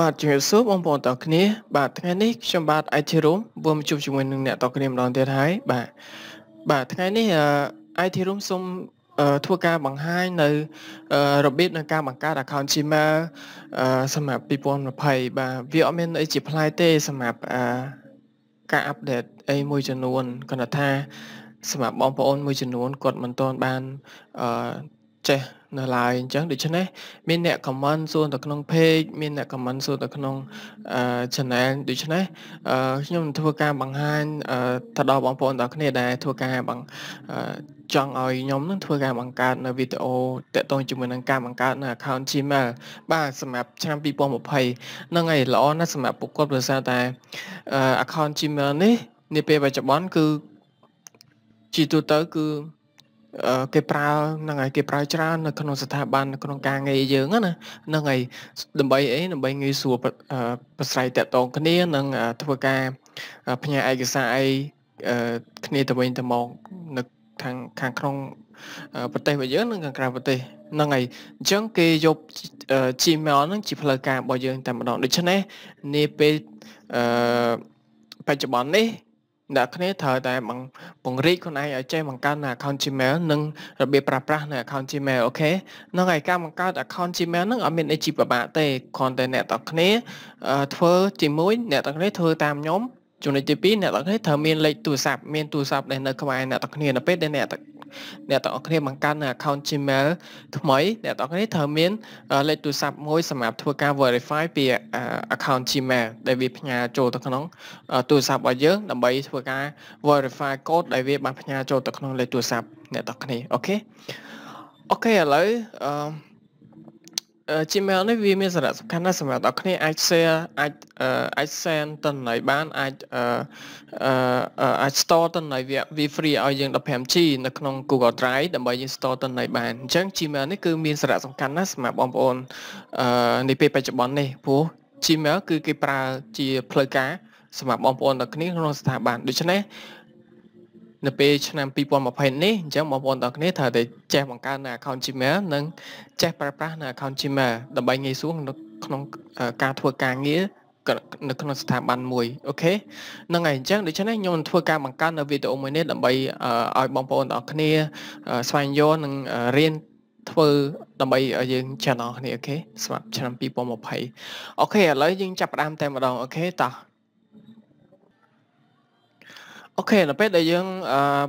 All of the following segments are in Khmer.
បាទជំរាបសួរបងប្អូនទាំងគ្នាបាទថ្ងៃនេះខ្ញុំបាទ IT Room vừa មកជួបជាមួយនឹងអ្នកទាំងគ្នាម្ដងទៀតហើយបាទបាទថ្ងៃនេះ IT Room សូមធ្វើការបង្ហាញនៅរបៀបនៃការបង្កើត account Gmail សម្រាប់2020បាទវាអត់មានអីជាប្លែកទេសម្រាប់ការ update អីមួយចំនួនគាត់ថាសម្រាប់បងប្អូនមួយចំនួនគាត់មិនទាន់បានចេះនៅឡើយអញ្ចឹងដូច្នេះមានអ្នក comment សួរទៅក្នុង page មានអ្នក comment សួរទៅក្នុង channel ដូច្នេះខ្ញុំនឹងធ្វើការបង្ហាញទៅដល់បងប្អូនទាំងគ្នាដែលធ្វើការបង្ចង់ឲ្យខ្ញុំនឹងធ្វើការបង្កើតនៅវីដេអូតាក់ទងជាមួយនឹងការបង្កើតនៅ account Gmail បាទសម្រាប់ឆ្នាំ2020ហ្នឹងហើយល្អណាស់សម្រាប់ពួកគាត់ព្រោះតែ account Gmail នេះ នាពេលបច្ចុប្បន្នគឺជាទូទៅគឺគេប្រើហ្នឹងហើយគេប្រើច្រើននៅក្នុងស្ថាប័ននៅក្នុងការងារយើងណាហ្នឹងហើយដើម្បីអីដើម្បីងាយស្រួលប្រស្រ័យតាក់ទង គ្នា និងធ្វើការផ្ញើឯកសារអីគ្នាទៅវិញទៅមកនៅខាងខាងក្នុងប្រទេសរបស់យើងនិងខាងក្រៅប្រទេសហ្នឹងហើយអញ្ចឹងគេយក Gmail ហ្នឹងជាផ្លូវការរបស់យើងតែម្ដងដូច្នេះនេះពេលអឺបច្ចុប្បន្ននេះអ្នកគ្នាត្រូវតែបង្រីកខ្លួនឯងឲ្យចេះបង្កើតនៅ account Gmail និងរបៀបប្រើប្រាស់ នៅ account Gmail អូខេនឹងឯការបង្កើត account Gmail ហ្នឹងអត់មានអីជាពិបាកទេគ្រាន់តែអ្នកទាំងគ្នា ធ្វើជាមួយ អ្នកទាំងគ្នាធ្វើតាមខ្ញុំចំណុចទី2អ្នកទាំងគ្នាត្រូវមានលេខទូរស័ព្ទមានទូរស័ព្ទដែលនៅក្បែរអ្នកទាំងគ្នានៅពេលដែលអ្នកអ្នកទាំងអស់គ្នាបង្កើតនៅ account Gmail ថ្មីអ្នកទាំងគ្នាត្រូវមានលេខទូរស័ព្ទមួយសម្រាប់ធ្វើការ verify ពី account Gmail ដែលវាផ្ញើចូលទៅក្នុងទូរស័ព្ទរបស់យើង ដើម្បី ធ្វើការ verify code ដែលវា បានផ្ញើចូលទៅក្នុងលេខទូរស័ព្ទអ្នកទាំងគ្នាអូខេអូខេឥឡូវអឺ Gmail នេះវាមានសារៈសំខាន់ណាស់សម្រាប់អ្នកគ្នាអាច share អាចអាច send ទិន្នន័យបាន អាចអាច store ទិន្នន័យវា free ឲ្យយើង 15G នៅក្នុង Google Drive ដើម្បីយើង store ទិន្នន័យបានអញ្ចឹង Gmail នេះគឺមានសារៈសំខាន់ណាស់សម្រាប់បងប្អូននាពេលបច្ចុប្បន្ននេះព្រោះ Gmail គឺគេប្រើជាផ្លូវការសម្រាប់បងប្អូនទាំងគ្នាក្នុងស្ថាប័នដូច្នេះនៅពេលឆ្នាំ2020នេះអញ្ចឹងបងប្អូនទាំងគ្នាត្រូវតែចេះបង្កើននៅ account Gmail និងចេះប្រើប្រាស់នៅ account Gmail ដើម្បីងាយស្រួលក្នុង ការធ្វើការងារនៅក្នុងស្ថាប័នមួយអូខេហ្នឹងហើយអញ្ចឹងដូច្នេះខ្ញុំនឹងធ្វើការបង្កើននៅវីដេអូមួយនេះដើម្បីឲ្យបងប្អូនទាំងគ្នា ស្វែងយល់និងរៀនធ្វើដើម្បីឲ្យយើងចំណោះគ្នាអូខេសម្រាប់ឆ្នាំ2020អូខេឥឡូវយើងចាប់ផ្ដើមតែម្ដងអូខេតោះអូខេនៅពេលដែលយើង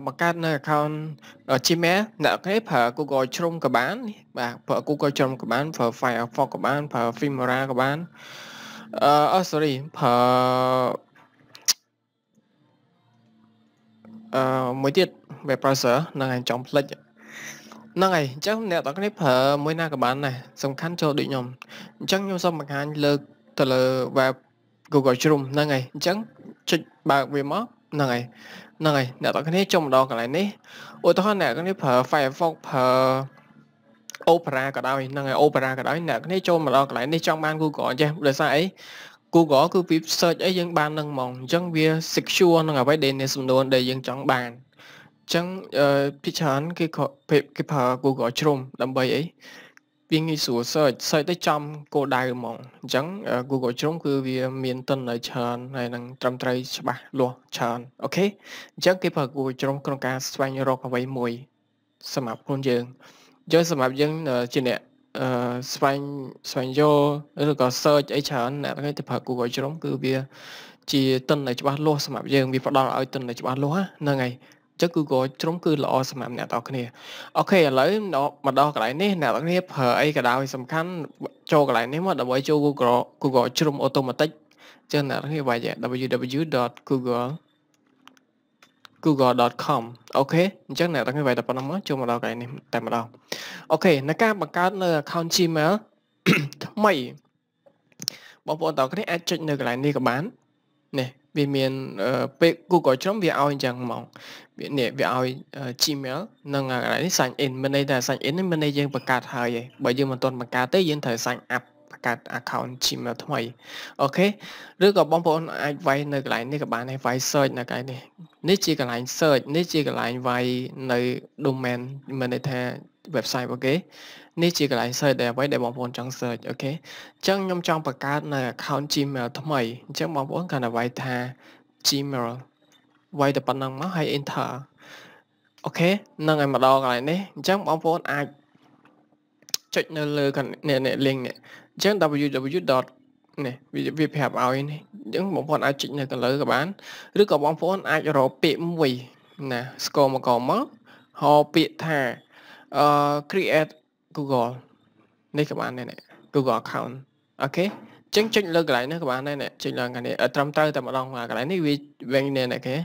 បង្កើតនៅ account Gmail អ្នកគេប្រើ Google Chrome ក៏បានបាទប្រើ Google Chrome ក៏បានប្រើ Firefox ក៏បានប្រើ Filmora ក៏បានអឺអូ sorry ប្រើអឺមួយទៀត web browser ហ្នឹងឯងចំផ្លិចហ្នឹងហើយអញ្ចឹងអ្នកទាំងគ្នាប្រើមួយណាក៏បានដែរសំខាន់ចូលដូចខ្ញុំអញ្ចឹងខ្ញុំសូមបង្ហាញលើកទៅលើ web Google Chrome ហ្នឹងហើយអញ្ចឹងចុចបើកវាមកហ្នឹងហើយហ្នឹងហើយអ្នកទាំងគ្នាចុះមកដល់កន្លែងនេះឧទាហរណ៍អ្នកទាំងគ្នាប្រើ Firefox ប្រើ Opera ក៏ដោយហ្នឹងហើយ Opera ក៏ដោយអ្នកគ្នាចូលមកដល់កន្លែងនេះចង់បាន Google អញ្ចេះដោយសារអី Google គឺពី search អីយើងបាននឹងហ្មងអញ្ចឹងវា secure នឹងអ្វីដែលនេះសំនួនដែលយើងចង់បានអញ្ចឹងពីច្រើនគេគេប្រើ Google ជ្រុំដើម្បីអីវាងាយស្រួល search search ទៅចំគោលដៅហ្មងអញ្ចឹង Google Chrome គឺវា មានទិន្នន័យច្រើនហើយនឹងត្រឹមត្រូវច្បាស់លាស់ច្រើនអូខេអញ្ចឹងគេប្រើ Google Chrome ក្នុងការស្វែងរកអ្វីមួយសម្រាប់ខ្លួនយើងយើងសម្រាប់យើងជាអ្នកស្វែងស្វែងយល់ឬក៏ search អីច្រើនអ្នកគេទៅប្រើ Google Chrome គឺវាជាទិន្នន័យច្បាស់លាស់សម្រាប់យើងវាផ្ដល់ឲ្យទិន្នន័យច្បាស់លាស់ហ្នឹងហើយចឹង Google Chrome គឺល្អសម្រាប់អ្នកនរគ្នាអូខេឥឡូវមកដល់កន្លែងនេះអ្នកនរគ្នាប្រើអីក៏ដោយសំខាន់ចូលកន្លែងនេះមកដើម្បីចូល Google Google Chrome Automatic ចឹងអ្នកនរគ្នាបាច់ www.google google.com អូខេអញ្ចឹងអ្នកទាំងគ្នាវាយតែប៉ុណ្ណឹងមកចូលមកដល់កន្លែងនេះតែម្ដងអូខេនៅការបង្កើតនៅ account Gmail ថ្មីបងប្អូនទាំងគ្នាអាចចុចនៅកន្លែងនេះក៏បាននេះវាមានពេល Google Chrome វាឲ្យអញ្ចឹងហ្មងវានេះវាឲ្យ Gmail និងអាកន្លែងនេះ sign in មានន័យថា sign in នេះមានន័យយើងបង្កើតហើយឯងបើយើងមិនទាន់បង្កើតទេយើងត្រូវ sign up បង្កើត account Gmail ថ្មីអូខេឬក៏បងប្អូនអាចវាយនៅកន្លែងនេះក៏បានដែរវាយ search នៅកន្លែងនេះនេះជាកន្លែង search នេះជាកន្លែងវាយនៅ domain មានន័យថា website របស់គេនេះជាកន្លែង search ដែលអ្វីដែលបងប្អូនចង់ search អូខេអញ្ចឹងខ្ញុំចង់បង្កើតនៅ account Gmail ថ្មីអញ្ចឹងបងប្អូនគ្រាន់តែវាយថា Gmail វាយតែប៉ុណ្ណឹងមកហើយ enter អូខេនឹងឲ្យមកដល់កន្លែងនេះអញ្ចឹងបងប្អូនអាចចុចនៅលើនេះនេះ link នេះអញ្ចឹង www. នេះវាប្រាប់ឲ្យនេះអញ្ចឹងបងប្អូនអាចចុចនៅកន្លងក៏បានឬក៏បងប្អូនអាចរកពាក្យមួយណាស្គរមកកមកហៅពាក្យថាអឺ create Google នេះក៏បានដែរ Google account អូខេចឹងចុចលើកន្លែងនេះក៏បានដែរអ្នកចុចលើកន្លែងនេះត្រឹមត្រូវតែម្ដងកន្លែងនេះវាវិញនេះអ្នកគេ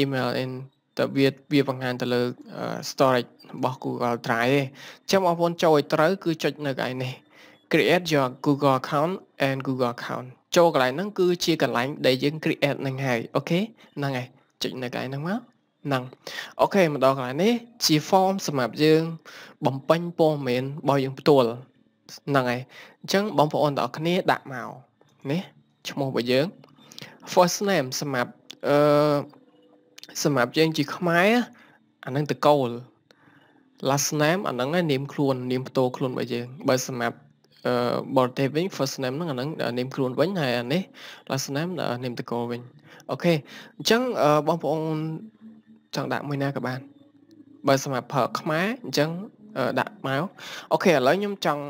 email in តើវាវាបង្ហាញទៅលើ storage របស់ Google Drive ទេចាំបងប្អូនចូលឲ្យត្រូវ គឺចុចនៅកន្លែងនេះ create your Google account and Google account ចូលកន្លែងហ្នឹងគឺជាកន្លែងដែលយើង create នឹងហើយអូខេហ្នឹងហើយចុចនៅកន្លែងហ្នឹងមកហ្នឹងអូខេមកដល់កន្លែងនេះជា form សម្រាប់យើង បំពេញព័ត៌មានរបស់យើងផ្ទាល់ហ្នឹងហើយអញ្ចឹង បងប្អូនទាំងអស់គ្នាដាក់មកនេះឈ្មោះរបស់យើង first name សម្រាប់អឺសម្រាប់យើងជាខ្មែរអានឹងតកូល last name អានឹងនាមខ្លួននាមផ្ទាល់ខ្លួនរបស់យើង បើសម្រាប់អឺបរទេសវិញ first name ហ្នឹងអានឹងនាមខ្លួនវិញហើយអានេះ last name នាមតកូលវិញអូខេអញ្ចឹងបងប្អូនចង់ដាក់មួយណាក៏បានបើសម្រាប់ប្រើខ្មែរអញ្ចឹងដាក់មកអូខេឥឡូវខ្ញុំចង់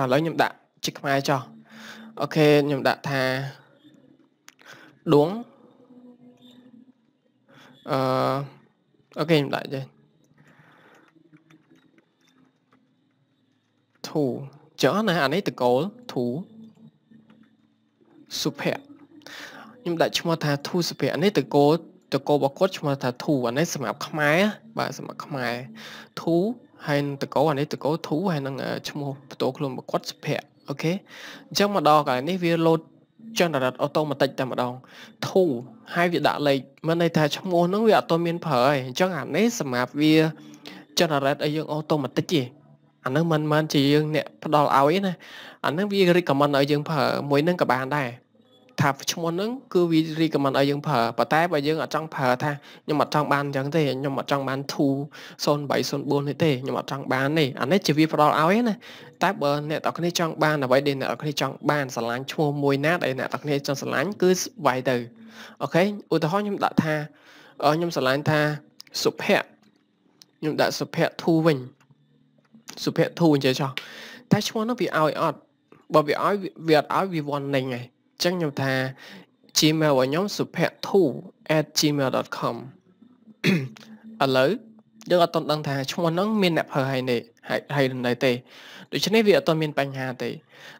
ឥឡូវខ្ញុំដាក់ជាខ្មែរចោះអូខេខ្ញុំដាក់ថាដួងអឺអូខេខ្ញុំដាក់ចេះធូចុះណាអានេះតកូលធូសុភ័ក្រខ្ញុំដាក់ឈ្មោះថាធូសុភ័ក្រអានេះតកូលតកោរបស់គាត់ឈ្មោះថាធូអានេះសម្រាប់ខ្មែរបាទសម្រាប់ខ្មែរធូហើយតកោអានេះតកោធូហើយនឹងឈ្មោះផ្ទាល់ខ្លួនរបស់គាត់សុភ័ក្រអូខេអញ្ចឹងមកដល់កន្លែងនេះវាលោត generate automatic តែម្ដងធូហើយវាដាក់លេខមានន័យថាឈ្មោះហ្នឹងវាអត់ទាន់មានប្រើហើយអញ្ចឹងអានេះសម្រាប់វា generate ឲ្យយើង automatic ទេអានឹងមិនមែនជាយើងអ្នកផ្ដល់ឲ្យណាអានឹងវា recommend ឲ្យយើងប្រើមួយនឹងក៏បានដែរថាឈ្មោះហ្នឹងគឺវារីកមិនឲ្យយើងប្រើប៉ុន្តែបើយើងអត់ចង់ប្រើថាខ្ញុំអត់ចង់បានអញ្ចឹងទេខ្ញុំអត់ចង់បាន20304នេះទេខ្ញុំអត់ចង់បានទេអានេះជាវាផ្ដល់ឲ្យណាតែបើអ្នកនរគ្នាចង់បានអ្វីដែលអ្នកនរគ្នាចង់បានស្រឡាញ់ឈ្មោះមួយណាដែលអ្នកនរគ្នាចង់ស្រឡាញ់គឺស្វ័យទៅអូខេឧទាហរណ៍ខ្ញុំដាក់ថាខ្ញុំស្រឡាញ់ថាសុភ័ក្រខ្ញុំដាក់សុភ័ក្រធូវិញសុភ័ក្រធូអញ្ចឹងចោះតែឈ្មោះនោះវាឲ្យអត់បើវាឲ្យវាអត់ឲ្យវា warning ហ្នឹងចឹងខ្ញុំថា Gmail របស់ខ្ញុំ suphatu@gmail.com ឥឡូវយើងអត់ទាន់ដឹងថាឈ្មោះហ្នឹងមានអ្នកប្រើហើយទេហើយហើយនៅទេដូច្នេះវាអត់ទាន់មានបញ្ហាទេ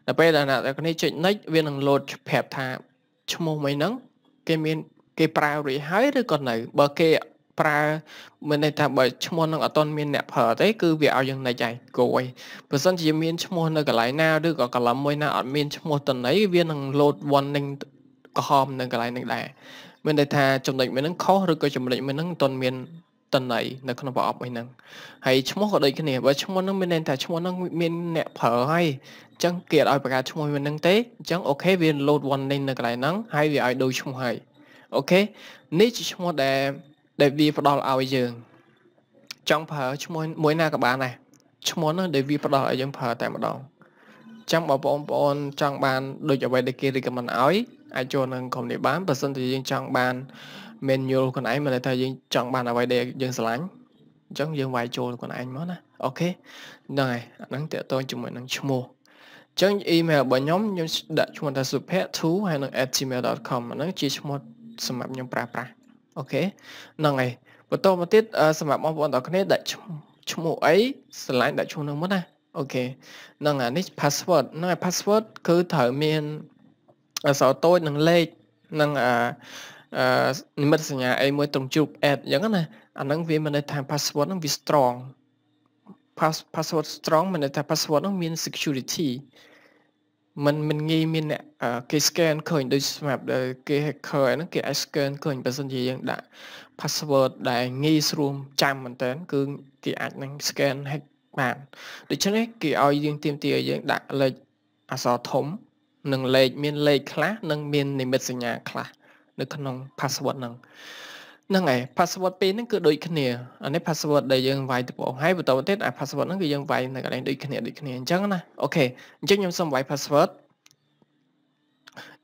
ដល់ពេលដែលអ្នកនេះចុច next វានឹង load ប្រាប់ថាឈ្មោះមួយហ្នឹងគេមានគេប្រើរួចហើយឬក៏នៅបើគេប្រើមានន័យថាបើឈ្មោះនឹងអត់ទាន់មានអ្នកប្រើទេ គឺវាឲ្យយើងនិចហើយគោយបើសិនជាមានឈ្មោះនៅកន្លែងណាឬក៏កន្លំមួយណាអត់មានឈ្មោះតន័យវានឹង load warning កំហំនៅកន្លែងនេះដែរមានន័យថាចំណុចមួយហ្នឹងខុសឬក៏ចំណុចមួយហ្នឹងមិនទាន់មានតន័យនៅក្នុងប្រអប់មួយហ្នឹងហើយឈ្មោះក៏ដូចគ្នាបើឈ្មោះហ្នឹងមានន័យថាឈ្មោះហ្នឹងមានអ្នកប្រើហើយអញ្ចឹងគេអត់ឲ្យបង្កើតឈ្មោះមួយហ្នឹងទេអញ្ចឹងអូខេវា load warning នៅកន្លែងហ្នឹងហើយវាឲ្យដូរឈ្មោះហើយអូខេនេះជាឈ្មោះដែលដែលវាផ្ដល់ឲ្យយើងចង់ប្រើឈ្មោះមួយណាក៏បានដែរឈ្មោះនោះដែលវាផ្ដល់ឲ្យយើងប្រើតែម្ដងចាំបងប្អូនចង់បានដូចអ្វីដែលគេ recommend ឲ្យអាចចូលនឹងក្រុមនេះបានបើសិនជាយើងចង់បាន manual ខ្លួនឯងមានន័យថាយើងចង់បានអ្វីដែលយើងស្រឡាញ់អញ្ចឹងយើងវាយចូលខ្លួនឯងមកណាអូខេហ្នឹងហើយអាហ្នឹងតកតងជាមួយនឹងឈ្មោះអញ្ចឹង email របស់ខ្ញុំខ្ញុំដាក់ឈ្មោះថា suphet2 ហើយនឹង @gmail.com ហ្នឹងជាឈ្មោះសម្រាប់ខ្ញុំប្រើប្រាស់អូខេហ្នឹងហើយបន្តមកទៀតសម្រាប់បងប្អូនទាំងគ្នាដាក់ឈ្មោះអីស្រឡាញ់ដាក់ឈ្មោះនឹងមុនណាអូខេហ្នឹងអានេះ password ហ្នឹងឯង password គឺត្រូវមានអក្សរតូចនិងលេខនិងអាអឺនិមិត្តសញ្ញាអីមួយត្រង់ជ្រូក app អញ្ចឹងណាអាហ្នឹងវាមានន័យថា password ហ្នឹងវា strong password strong មានន័យថា password ហ្នឹងមាន security มันមិនងាយមានអ្នកគេ scan ឃើញដូចស្មាប់ដែលគេ hacker ហ្នឹងគេអាច scan ឃើញបើសិនជាយើង ដាក់ password ដែលងាយស្រួលចាំមែនតើគឺគេអាចនឹង scan hack បានដូច្នេះគេឲ្យយើងទៀមទាឲ្យយើងដាក់លេខអក្សរធំ និងលេខមានលេខខ្លះនិងមាននិមិត្តសញ្ញាខ្លះនៅក្នុង password ហ្នឹងហ្នឹងហើយ password ពីរហ្នឹងគឺដូចគ្នាអានេះ password ដែលយើង វាយទៅបងហើយបន្តមកទៀតអា password ហ្នឹងគឺយើងវាយនៅកន្លែងដូចគ្នាដូចគ្នាអញ្ចឹងណាអូខេអញ្ចឹងខ្ញុំសូមវាយ password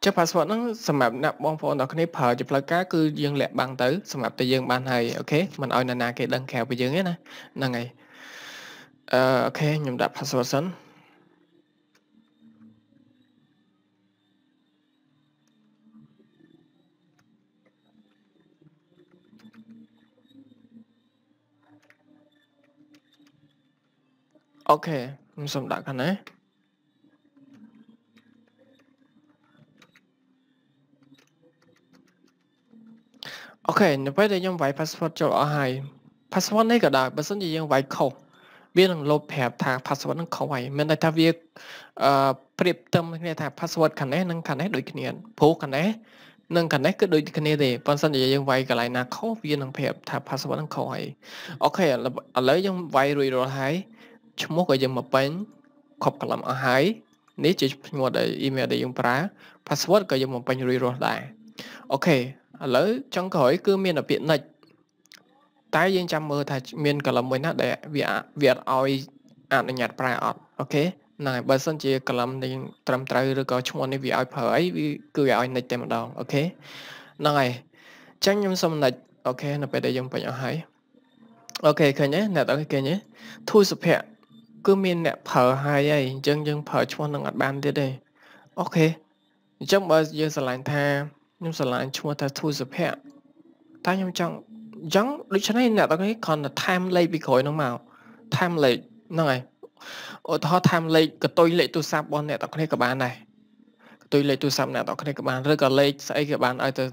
ចុះ password ហ្នឹងសម្រាប់អ្នកបងប្អូនទាំងគ្នាប្រើជាផ្លូវការគឺយើងលាក់បាំងទៅសម្រាប់តែយើងបានហើយអូខេមិនឲ្យនរណាគេដឹងក្រៅពីយើងទេណាហ្នឹងហើយអឺអូខេខ្ញុំដាក់ password សិនអូខេខ្ញុំសូមដាក់ខាងណាអូខេនៅពេលដែលខ្ញុំវាយ password ចូលអស់ហើយ password នេះក៏ដែរបើសិនជាយើងវាយខុសវានឹងលុបប្រាប់ថា password នឹងខុសហើយមានន័យថាវាអឺប្រៀបផ្ទឹមគ្នាថា password ខាងនេះនិងខាងនេះដូចគ្នាព្រោះខាងនេះនិងខាងនេះគឺដូចគ្នាទេប៉ុន្តែយើងវាយកន្លែងណាខុសវានឹងប្រាប់ថា password នឹងខុសហើយអូខេឥឡូវយើងវាយរួចរាល់ហើយឈ្មោះក៏យើងមកពេញខប់កន្លំអស់ហើយនេះជាឈ្មោះដែល email ដែលយើងប្រើ password ក៏យើងបំពេញរួចរាល់ដែរអូខេឥឡូវចុងក្រោយគឺមានពាក្យ next តែយើងចាំមើលថាមានកលឹមមួយណាដែល វាវាអត់ឲ្យអនុញ្ញាតប្រើអត់អូខេណ៎បើសិនជាកលឹមនេះត្រឹមត្រូវឬក៏ឈ្មោះនេះវាឲ្យប្រើអីវាគឺវាឲ្យ next តែម្ដងអូខេហ្នឹងហើយអញ្ចឹងខ្ញុំសុំ next អូខេនៅពេលដែលយើងបញ្អស់ហើយអូខេឃើញទេអ្នកទាំងឃើញទេធូសុភ័ក្រគឺមានអ្នកប្រើហើយហើយអញ្ចឹងយើងប្រើឈ្មោះនឹងអត់បានទៀតទេអូខេអញ្ចឹងបើយើងស្រឡាញ់ថាខ្ញុំស្រឡាញ់ឈ្មោះថាធូសុភ័ក្រតែខ្ញុំចង់អញ្ចឹងដូច្នេះអ្នកទាំងនេះគ្រាន់តែថែមលេខពីក្រោយហ្នឹងមកថែមលេខហ្នឹងហើយឧទាហរណ៍ថែមលេខកតុយលេខទូរស័ព្ទរបស់អ្នកទាំងនេះក៏បានដែរកតុយលេខទូរស័ព្ទអ្នកទាំងនេះក៏បានឬក៏លេខស្អីក៏បានឲ្យទៅ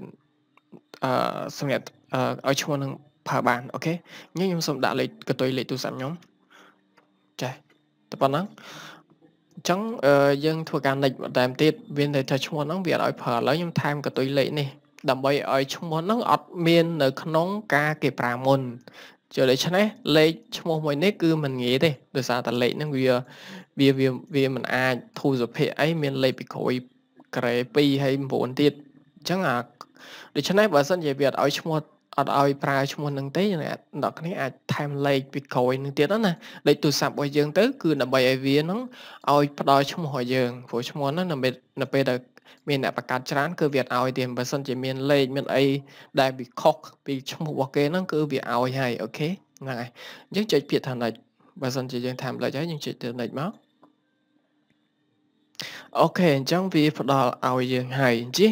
អឺសម្រាប់ឲ្យឈ្មោះនឹងប្រើបានអូខេខ្ញុំខ្ញុំសូមដាក់លេខកតុយលេខទូរស័ព្ទខ្ញុំចាតែប៉ុណ្ណឹងអញ្ចឹងយើងធ្វើការនិចម្ដងទៀតមានន័យថាឈ្មោះហ្នឹងវាអត់ឲ្យប្រើឥឡូវខ្ញុំថែមកតុយលេខនេះដើម្បីឲ្យឈ្មោះហ្នឹងអត់មាននៅក្នុងការគេប្រើមុនចូលដូច្នេះលេខឈ្មោះមួយនេះគឺมันងាយទេដោយសារតែលេខហ្នឹងវាវាវាมันអាចធូរសុភ័ក្រអីមាន លេខពីក្រោយក្រេ2ហើយ9ទៀតអញ្ចឹងអាដូច្នេះបើសិនជាវាអត់ឲ្យឈ្មោះអត់ឲ្យប្រើឈ្មោះនឹងទេអ្នកនរគ្នាអាចថែមលេខពីក្រោយនឹងទៀតណាលេខទូរស័ព្ទរបស់យើងទៅគឺដើម្បីឲ្យវានឹងឲ្យផ្ដល់ឈ្មោះរបស់យើងព្រោះឈ្មោះហ្នឹងនៅពេលដែលមានអ្នកបង្កើតច្រើនគឺវាអត់ឲ្យទេបើសិនជាមានលេខមានអីដែលវាខុសពីឈ្មោះរបស់គេហ្នឹងគឺវាឲ្យហើយអូខេហ្នឹងហើយអញ្ចឹងចុចពាក្យថាណិចបើសិនជាយើងថែមលេខហើយយើងចុចទៅណិចមកអូខេអញ្ចឹងវាផ្ដល់ឲ្យយើងហើយអញ្ចឹង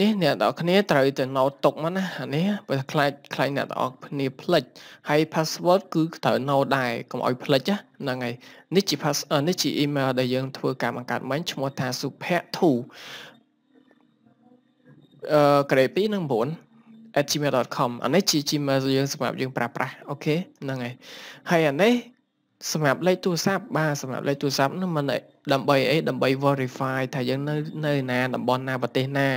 នេះអ្នកទាំងគ្នាត្រូវតែណោតទុកមកណាអានេះបើខ្លាចខ្លាចអ្នកទាំងគ្នាភ្លេចហើយ password គឺត្រូវណោតដែរកុំឲ្យភ្លេចហ្នឹងហើយនេះជា pass នេះជា email ដែលយើងធ្វើការបង្កើតមិញឈ្មោះថាសុភ័ក្រ2អឺក្រេ2និង9 @gmail.com អានេះជា gmail យើងសម្រាប់យើងប្រើប្រាស់អូខេហ្នឹងហើយហើយអានេះសម្រាប់លេខទូរស័ព្ទបាទសម្រាប់លេខទូរស័ព្ទនោះមិនដើម្បីអីដើម្បី verify ថាយើងនៅនៅ ណាតំបន់ណាប្រទេសណា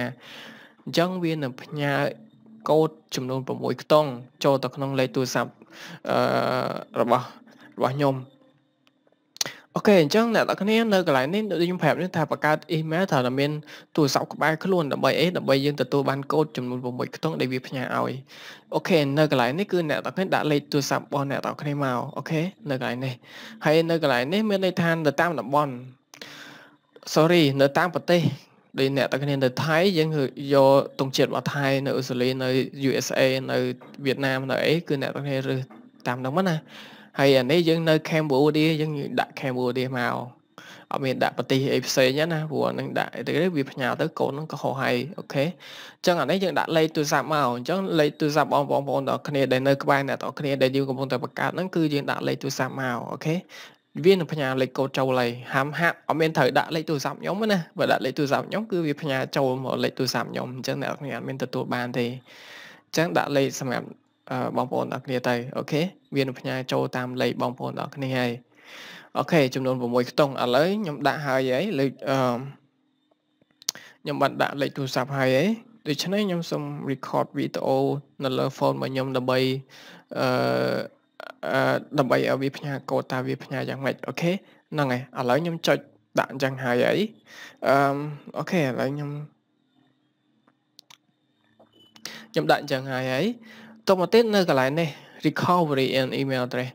អញ្ចឹងវានឹងផ្ញើកូដចំនួន6ខ្ទង់ចូលទៅក្នុងលេខទូរស័ព្ទអឺរបស់របស់ខ្ញុំអូខេអញ្ចឹងអ្នកនរគ្នានៅកន្លែងនេះដូចខ្ញុំប្រាប់នេះថាបង្កើត email ត្រូវតែមានទូរស័ព្ទក្បែរខ្លួនដើម្បីអីដើម្បីយើងទទួលបានកូដចំនួន6ខ្ទង់ដែលវាផ្ញើឲ្យអូខេនៅកន្លែងនេះគឺអ្នកនរគ្នាដាក់លេខទូរស័ព្ទរបស់អ្នកនរគ្នាមកអូខេនៅកន្លែងនេះហើយនៅកន្លែងនេះ មានន័យថានៅតាមតំបន់ sorry នៅតាមប្រទេសដូចអ្នកទាំងគ្នានៅថៃយើងយកទងជាតិរបស់ថៃនៅអូស្ត្រាលីនៅ USA នៅវៀតណាមនៅអីគឺអ្នកទាំងគ្នារើសតាមហ្នឹងណាហើយអានេះយើងនៅកម្ពុជាយើងដាក់កម្ពុជាមកអត់មានដាក់ប្រទេសអីផ្សេងណាព្រោះនឹងដាក់ទៅវាផ្ញើទៅកូននឹងក៏ហោហើយអូខេអញ្ចឹងអានេះយើងដាក់លេខទូរស័ព្ទមកអញ្ចឹងលេខទូរស័ព្ទបងប្អូនទាំងគ្នាដែលនៅក្បែរអ្នកទាំងគ្នាដែលយើងកំពុងតែបង្កើតហ្នឹងគឺយើងដាក់លេខទូរស័ព្ទមកអូខេវានឹងផ្ញើលេខកូដចូលហើយហាមហាក់អត់មានត្រូវដាក់លេខទូរស័ព្ទខ្ញុំណាបើដាក់លេខទូរស័ព្ទខ្ញុំគឺវាផ្ញើចូលមកលេខទូរស័ព្ទខ្ញុំអញ្ចឹងអ្នកទាំងគ្នាអត់មានទទួលបានទេអញ្ចឹងដាក់លេខសម្រាប់បងប្អូនទាំងគ្នាទៅអូខេវានឹងផ្ញើចូលតាមលេខបងប្អូនទាំងគ្នាហើយអូខេចំនួន6ខ្ទង់ឥឡូវខ្ញុំដាក់ហើយហើយលេខអឺខ្ញុំបានដាក់លេខទូរស័ព្ទហើយហើយដូច្នេះខ្ញុំសូម record វីដេអូនៅលើ phone របស់ខ្ញុំដើម្បីអឺដើម្បីឲ្យវាផ្ញើកូដតើវាផ្ញើយ៉ាងម៉េចអូខេហ្នឹងហើយឥឡូវខ្ញុំចុចដាក់អញ្ចឹងហើយអីអឺអូខេឥឡូវខ្ញុំខ្ញុំដាក់អញ្ចឹងហើយហើយទុកមកទៀតនៅកន្លែងនេះ recovery and email address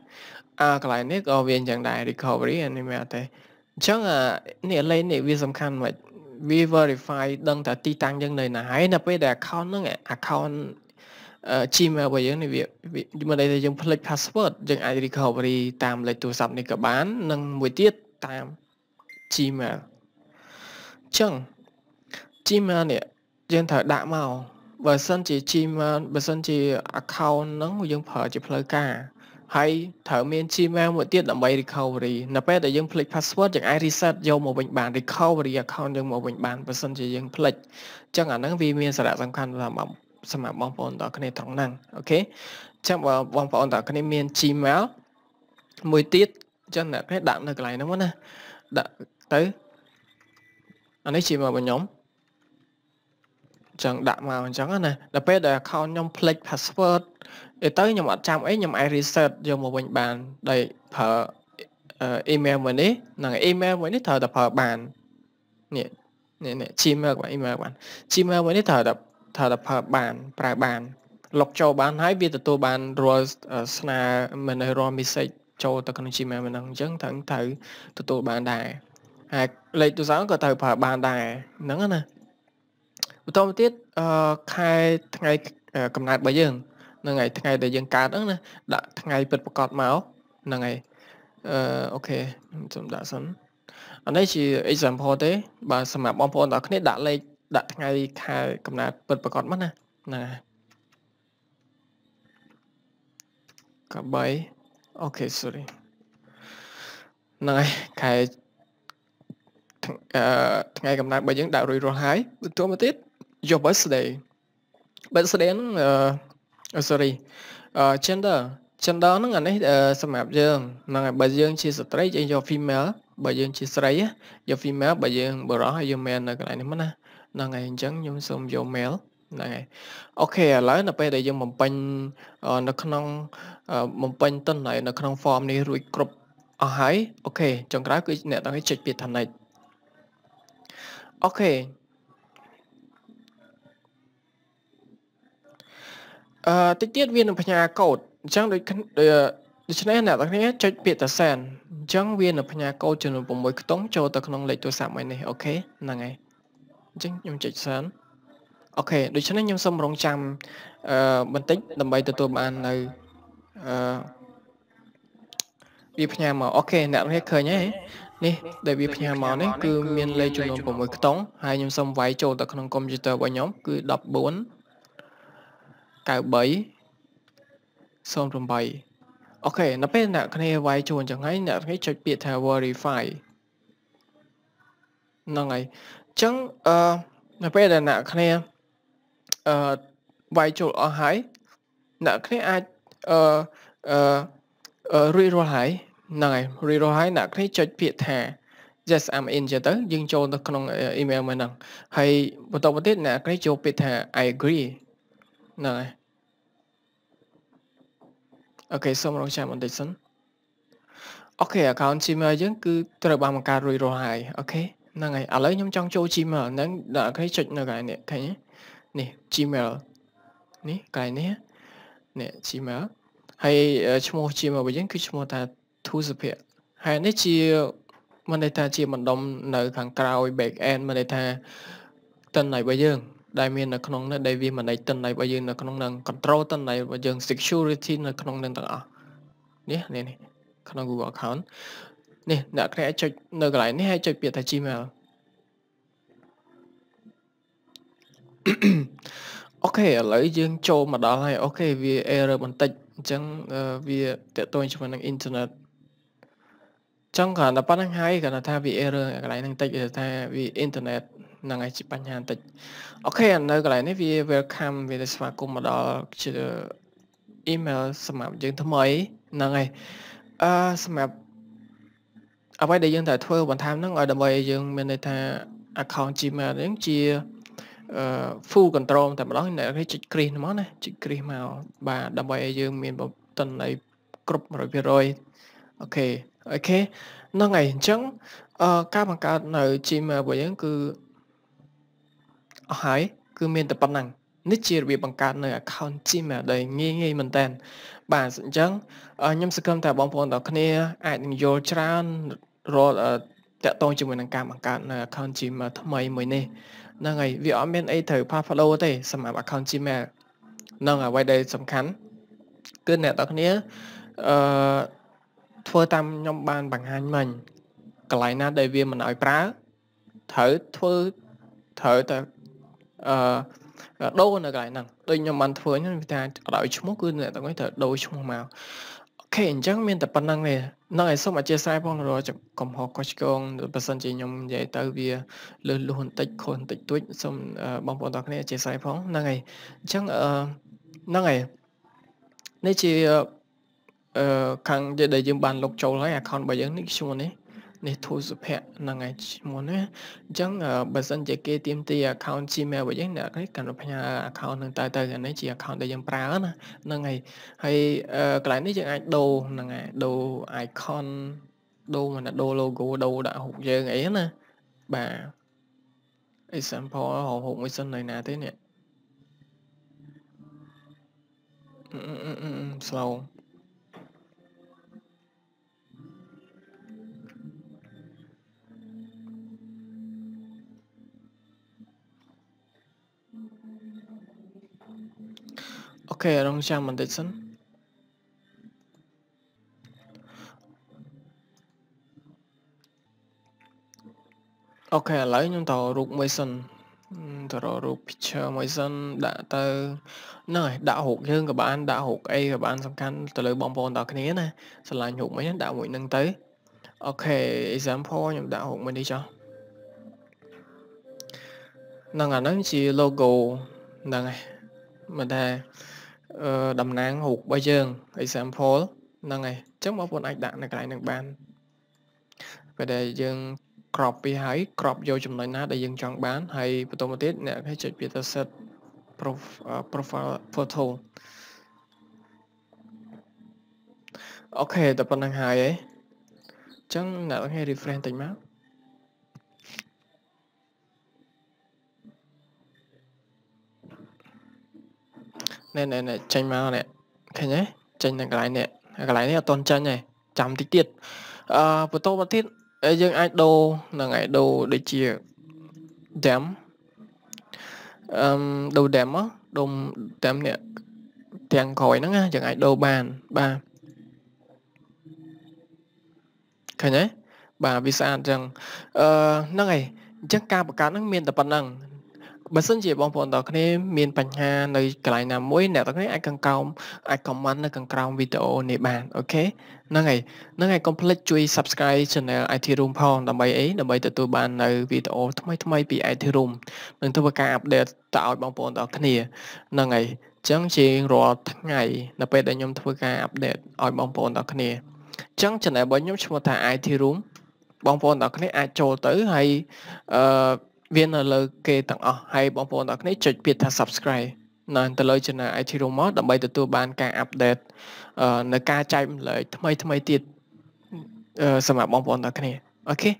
អាកន្លែងនេះក៏វាអញ្ចឹងដែរ recovery and email address អញ្ចឹងនេះលេខនេះវាសំខាន់មិនវា verify ដឹងតែទីតាំងយើងនៅណាហើយនៅពេលដែល account ហ្នឹង account Gmail របស់យើងនេះវាមិនដែលយើងភ្លេច password យើងអាច recovery តាមលេខទូរស័ព្ទនេះក៏បាននិងមួយទៀតតាម Gmail អញ្ចឹង Gmail នេះយើងត្រូវដាក់មកបើសិនជា Gmail បើសិនជា account ហ្នឹងយើងប្រើជាផ្លូវការហើយត្រូវមាន Gmail មួយទៀតដើម្បី recovery នៅពេលដែលយើងភ្លេច password យើងអាច reset យកមកវិញបាន recovery account យើងមកវិញបានបើសិនជាយើងភ្លេចអញ្ចឹងអាហ្នឹងវាមានសារៈសំខាន់សម្រាប់សម្រាប់បងប្អូនទាំងគ្នាត្រង់ហ្នឹងអូខេអញ្ចឹងបើបងប្អូនទាំងគ្នាមាន Gmail មួយទៀតអញ្ចឹងអ្នកគេដាក់នៅកន្លែងហ្នឹងណាដាក់ទៅអានេះ Gmail របស់ខ្ញុំចឹងដាក់មកអញ្ចឹងណាដល់ពេលដែល account ខ្ញុំភ្លេច password ទៅខ្ញុំអត់ចាំអីខ្ញុំអាច reset យកមកវិញបានដោយប្រើ email មួយនេះនិង email មួយនេះត្រូវតែប្រើបាននេះនេះនេះ Gmail បាទ email បាទ Gmail មួយនេះត្រូវតែត្រូវតែប្រើបានប្រើបានលុកចូលបានហើយវាទទួលបានរាល់ស្នើមិនឲ្យរាល់ message ចូលទៅក្នុង Gmail ហ្នឹងអញ្ចឹងត្រូវត្រូវទទួលបានដែរហើយលេខទូរស័ព្ទក៏ត្រូវប្រើបានដែរហ្នឹងណាបន្តមកទៀតអឺខែថ្ងៃកំណើតរបស់យើងហ្នឹងហើយថ្ងៃដែលយើងកើតហ្នឹងណាដាក់ថ្ងៃពិតប្រកបមកហ្នឹងហើយអឺអូខេខ្ញុំដាក់សិនអានេះជា example ទេ បាទសម្រាប់បងប្អូនទាំងអស់គ្នាដាក់លេខដាក់ថ្ងៃខែកំណើតពិតប្រកបមកណាណាកបៃអូខេ sorry ហ្នឹងហើយខែអឺថ្ងៃកំណើតរបស់យើងដាក់រួចរាល់ហើយបន្តមកទៀត your birthday birthday ហ្នឹងអឺ sorry អឺ gender gender ហ្នឹងអានេះសម្រាប់យើងហ្នឹងហើយបើយើងជាស្ត្រីយើងយក female បើយើងជាស្រីយក female បើយើងបុរសយក male នៅកន្លែងនេះមកណាហ្នឹងហើយអញ្ចឹងខ្ញុំសូមយក male ហ្នឹងហើយអូខេឥឡូវនៅពេលដែលយើងបំពេញនៅក្នុងបំពេញតិនហើយនៅក្នុង form នេះរួចគ្រប់អស់ហើយអូខេចុងក្រោយគឺអ្នកទាំងនេះចុចពាក្យថា next អូខេអឺតិចទៀតវានឹងផ្ញើកូដអញ្ចឹងដូចដូច្នេះអ្នកទាំងគ្នាចុចពាក្យតាសានអញ្ចឹងវានឹងផ្ញើកូដចំនួន6ខ្ទង់ចូលទៅក្នុងលេខទូរស័ព្ទមួយនេះអូខេហ្នឹងហើយអញ្ចឹងខ្ញុំចុចសានអូខេដូច្នេះខ្ញុំសូមរងចាំអឺបន្តិចដើម្បីទទួលបាននៅអឺវាផ្ញើមកអូខេអ្នកនេះឃើញហើយនេះ ដែលវាផ្ញើមកនេះគឺមានលេខចំនួន6ខ្ទង់ហើយខ្ញុំសូមវាយចូលទៅក្នុងកុំព្យូទ័ររបស់ខ្ញុំគឺ14 08អូខេនៅពេលអ្នកគ្នាវាយជួនចឹងហើយអ្នកគ្នាចុចពាក្យថា verify ហ្នឹងហើយអញ្ចឹងអឺនៅពេលដែលអ្នកគ្នាអឺវាយជួលអស់ហើយអ្នកគ្នាអាចអឺអឺរីរលហើយហ្នឹងហើយរីរលហើយអ្នកគ្នាចុចពាក្យថា yes i'm in ចឹងទៅយើងចូលទៅក្នុង email មួយហ្នឹងហើយបន្តមកទៀតអ្នកគ្នាចូលពាក្យថា i agree ហ្នឹងហើយអូខេសូមរងចាំបន្តិចសិនអូខេ account Gmail យើងគឺត្រូវបានបង្កើតរួចរាល់ហើយអូខេហ្នឹងហើយឥឡូវខ្ញុំចង់ចូល Gmail ហ្នឹងដល់អូខេចុចនៅកន្លែងនេះឃើញនេះ Gmail នេះកន្លែងនេះនេះ Gmail ហើយឈ្មោះ Gmail របស់យើងគឺឈ្មោះថាធូសុភ័ក្រហើយនេះ ជាមិនន័យថាជាបណ្ដុំនៅ ខាងក្រោយ back end មិនន័យថាតិនរបស់យើងដែលមាននៅក្នុងនោះដែលវាមិនដៃតិន័យរបស់យើងនៅក្នុងនឹង control តិន័យរបស់យើង security នៅក្នុងនឹងទាំងអស់នេះនេះនេះក្នុង Google account នេះអ្នកគ្នាអាចចុចនៅកន្លែងនេះហើយចុចពាក្យថា Gmail អូខេឥឡូវយើង ចូលមកដល់ហើយអូខេវា error បន្តិចអញ្ចឹងវាតកតងជាមួយនឹង internet ចឹងគ្រាន់តែប៉ុណ្្នឹងហើយគ្រាន់តែថាវា error កន្លែងហ្នឹងតិចគឺថាវា internet ហ្នឹងហើយជាបញ្ហាបន្តិចអូខេនៅកន្លែងនេះវា welcome វាទៅស្វាគមន៍មកដល់ជា email សម្រាប់យើងថ្មីហ្នឹងហើយអឺសម្រាប់អ្វីដែលយើងត្រូវធ្វើបន្ថែមហ្នឹងឲ្យដើម្បីយើង មានន័យថា account Gmail ហ្នឹងជាអឺ full control តែម្ដងអ្នកនេះចុចគ្រីសមកណាចុចគ្រីសមកបាទដើម្បីឲ្យយើង មានបទិនឲ្យគ្រប់100%អូខេអូខេហ្នឹងហើយអញ្ចឹងអឺការបង្កើតនៅ Gmail របស់យើងគឺអស់ហើយគឺមានតែប៉ុណ្ណឹងនេះជារបៀបបង្កើតនៅ account Gmail ដែលងាយងាយមែនតើបាទអញ្ចឹងខ្ញុំសង្ឃឹមថាបងប្អូនទាំងគ្នា អាចនឹងយល់ច្រើនរកតកតងជាមួយនឹងការបង្កើតនៅ account Gmail ថ្មីមួយនេះហ្នឹងហើយវាអត់មានអីត្រូវផាសប្ដូរទេសម្រាប់ account Gmail នឹងអ្វីដែលសំខាន់គឺអ្នកទាំងគ្នាអឺធ្វើតាមខ្ញុំបានបង្ហាញមិញកន្លែងណាដែលវាមិនឲ្យប្រើត្រូវធ្វើត្រូវតែអឺដូរនៅកន្លែងហ្នឹងដូចខ្ញុំបានធ្វើខ្ញុំថាឲ្យឈ្មោះគឺអ្នកទាំងនេះត្រូវដូរឈ្មោះមកអូខេអញ្ចឹងមានតែប៉ុណ្្នឹងទេនឹងឲ្យសូមអធិស្ឋានផងរាល់កំហុសកុសឆ្គងបើសិនជាខ្ញុំនិយាយទៅវាលឺលុះបន្តិចខុសបន្តិចទួចសូមបងប្អូនទាំងគ្នាអធិស្ឋានផងហ្នឹងហើយអញ្ចឹងអឺហ្នឹងហើយនេះជាអឺខាងដែលយើងបានលុកចូលហើយ account របស់យើង នេះឈ្មោះនេះនេះធូសុភ័ក្រនឹងឯងមុនណាអញ្ចឹងបើសិនជាគេទាមទារ account Gmail របស់យើងអ្នកគេកាន់ផ្ញើ account នឹងទៅទៅនេះជា account ដែលយើងប្រើណាហ្នឹងហើយហើយកន្លែងនេះយើងអាចដូរហ្នឹងឯងដូរ icon ដូរមិនដូរ logo ដូរដាក់រូបយើងអីណាបាទ example រូបមួយសិននៅណាទេនេះ slow អូខេរងចាំបន្តិចសិនអូខេឥឡូវខ្ញុំតរូបមួយសិនតររូប picture មួយសិនដាក់ទៅហ្នឹងហើយដាក់រូបយើងក៏បានដាក់រូបអីក៏បានសំខាន់ទៅលើបងប្អូនទាំងគ្នាណាឆ្លាញ់រូបមួយដាក់មួយហ្នឹងទៅអូខេ example ខ្ញុំដាក់រូបមួយនេះចុះហ្នឹងអាហ្នឹងជា logo ហ្នឹងហើយមិនថាតំណាងរូបរបស់យើង example ហ្នឹងហើយអញ្ចឹងបងប្អូនអាចដាក់នៅកន្លែងហ្នឹងបានពេលដែលយើង copy ហើយ crop យកចំណុចណាដែលយើងចង់បាន ហើយបន្តមកទៀតអ្នកឲ្យចុចវាទៅ set profile photo អូខេតែប៉ុណ្្នឹងហើយអញ្ចឹងអ្នកឲ្យ refresh តិចមកណែណែណែចេញមកនេះឃើញទេចេញនៅកន្លែងនេះកន្លែងនេះអត់តន់ចេញទេចាំតិចទៀតអឺបន្តមកទៀតយើងអាចដូរនឹងឯដូរដូចជា dam អឹមដូរ dam មកដូរ dam នេះទាំងក្រោយហ្នឹងណាយើងអាចដូរបានបាទឃើញទេបាទវាស្អាតអញ្ចឹងអឺហ្នឹងហើយអញ្ចឹងការបង្កើតហ្នឹងមានតែប៉ុណ្្នឹងបើសិនជាបងប្អូនទាំងគ្នា មានបញ្ហានៅកន្លែងណាមួយអ្នកទាំងគ្នាអាចកង្កោមអាច comment នៅខាងក្រោមវីដេអូនេះបានអូខេហ្នឹងហើយហ្នឹងហើយកុំភ្លេចជួយ subscribe channel IT Room ផងដើម្បីអីដើម្បីទទួលបាននៅវីដេអូថ្មីថ្មីពី IT Room នឹងធ្វើការ update ទៅឲ្យបងប្អូនទាំងគ្នាហ្នឹងហើយចឹងជារាល់ថ្ងៃនៅពេលដែលខ្ញុំធ្វើការ update ឲ្យបងប្អូនទាំងគ្នាចឹង channel របស់ខ្ញុំឈ្មោះថា IT Room បងប្អូនទាំងគ្នាអាចចូលទៅហើយអឺវានៅលើគេទាំងអស់ហើយបងប្អូនទាំងអស់គ្នាចុចពាក្យថា subscribe នៅទៅលើ channel IT Romo ដើម្បីទទួលបានការ update នៅការចែកម្លែកថ្មីថ្មីទៀតសម្រាប់បងប្អូនទាំងអស់គ្នាអូខេអ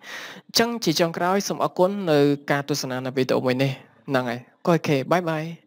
ញ្ចឹងជាចុងក្រោយសូមអរគុណនៅការទស្សនានៅវីដេអូមួយនេះហ្នឹងហើយក៏អូខេបាយបាយ